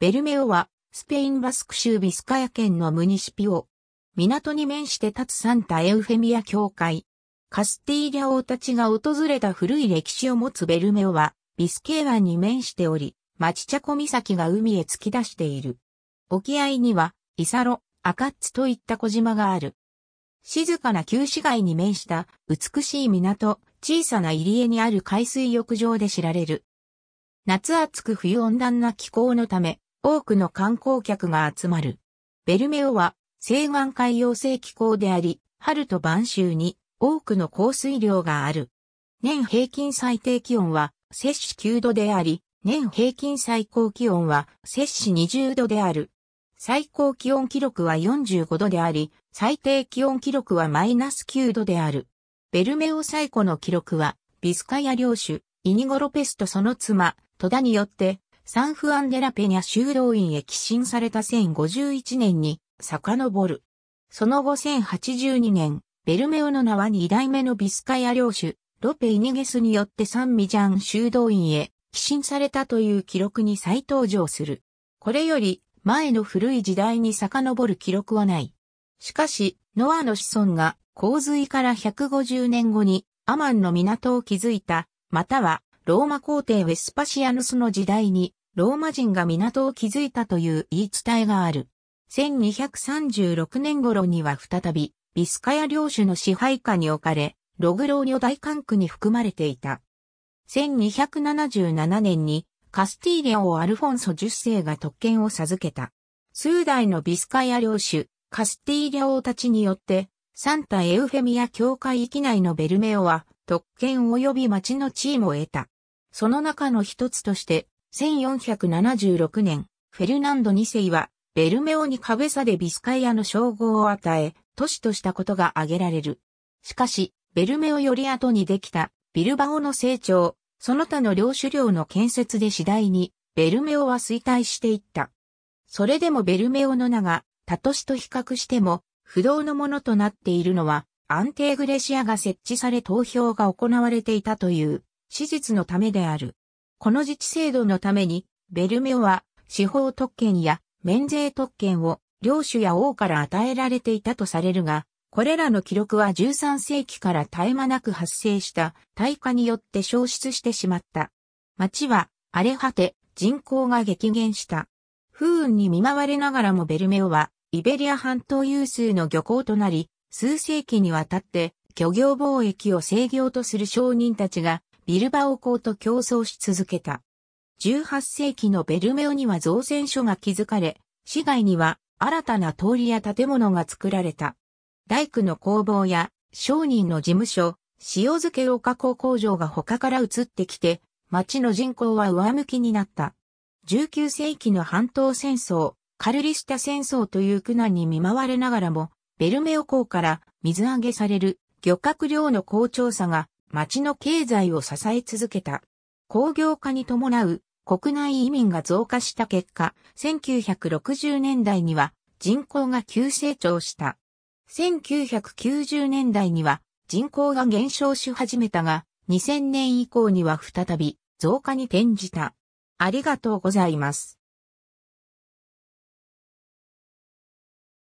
ベルメオは、スペインバスク州ビスカヤ県のムニシピオ。港に面して立つサンタエウフェミア教会。カスティーリャ王たちが訪れた古い歴史を持つベルメオは、ビスケー湾に面しており、マチチャコ岬が海へ突き出している。沖合には、イサロ、アカッツといった小島がある。静かな旧市街に面した美しい港、小さな入り江にある海水浴場で知られる。夏暑く冬温暖な気候のため、多くの観光客が集まる。ベルメオは西岸海洋性気候であり、春と晩秋に多くの降水量がある。年平均最低気温は摂氏9度であり、年平均最高気温は摂氏20度である。最高気温記録は45度であり、最低気温記録はマイナス9度である。ベルメオ最古の記録は、ビスカヤ領主、イニゴロペスとその妻、戸田によってサンフアンデラペニャ修道院へ寄進された1051年に遡る。その後1082年、ベルメオの縄に2代目のビスカヤ領主、ロペ・イニゲスによってサンミジャン修道院へ寄進されたという記録に再登場する。これより前の古い時代に遡る記録はない。しかし、ノアの子孫が洪水から150年後にアマンの港を築いた、またはローマ皇帝ウェスパシアヌスの時代に、ローマ人が港を築いたという言い伝えがある。1236年頃には再び、ビスカヤ領主の支配下に置かれ、ログローニョ大管区に含まれていた。1277年に、カスティーリア王アルフォンソ10世が特権を授けた。数代のビスカヤ領主、カスティーリア王たちによって、サンタ・エウフェミア教会域内のベルメオは特権及び町の地位も得た。その中の一つとして、1476年、フェルナンド2世は、ベルメオにカベサでビスカイアの称号を与え、都市としたことが挙げられる。しかし、ベルメオより後にできた、ビルバオの成長、その他の領主領の建設で次第に、ベルメオは衰退していった。それでもベルメオの名が、他都市と比較しても、不動のものとなっているのは、安定グレシアが設置され投票が行われていたという、史実のためである。この自治制度のために、ベルメオは、司法特権や免税特権を、領主や王から与えられていたとされるが、これらの記録は13世紀から絶え間なく発生した大火によって消失してしまった。町は荒れ果て人口が激減した。不運に見舞われながらもベルメオはイベリア半島有数の漁港となり、数世紀にわたって漁業貿易を制御とする商人たちがビルバオ港と競争し続けた。18世紀のベルメオには造船所が築かれ、市街には新たな通りや建物が作られた。大工の工房や商人の事務所、塩漬けを加工工場が他から移ってきて、町の人口は上向きになった。19世紀の半島戦争、カルリスタ戦争という苦難に見舞われながらも、ベルメオ港から水揚げされる漁獲量の好調さが町の経済を支え続けた。工業化に伴う国内移民が増加した結果、1960年代には人口が急成長した。1990年代には人口が減少し始めたが、2000年以降には再び増加に転じた。ありがとうございます。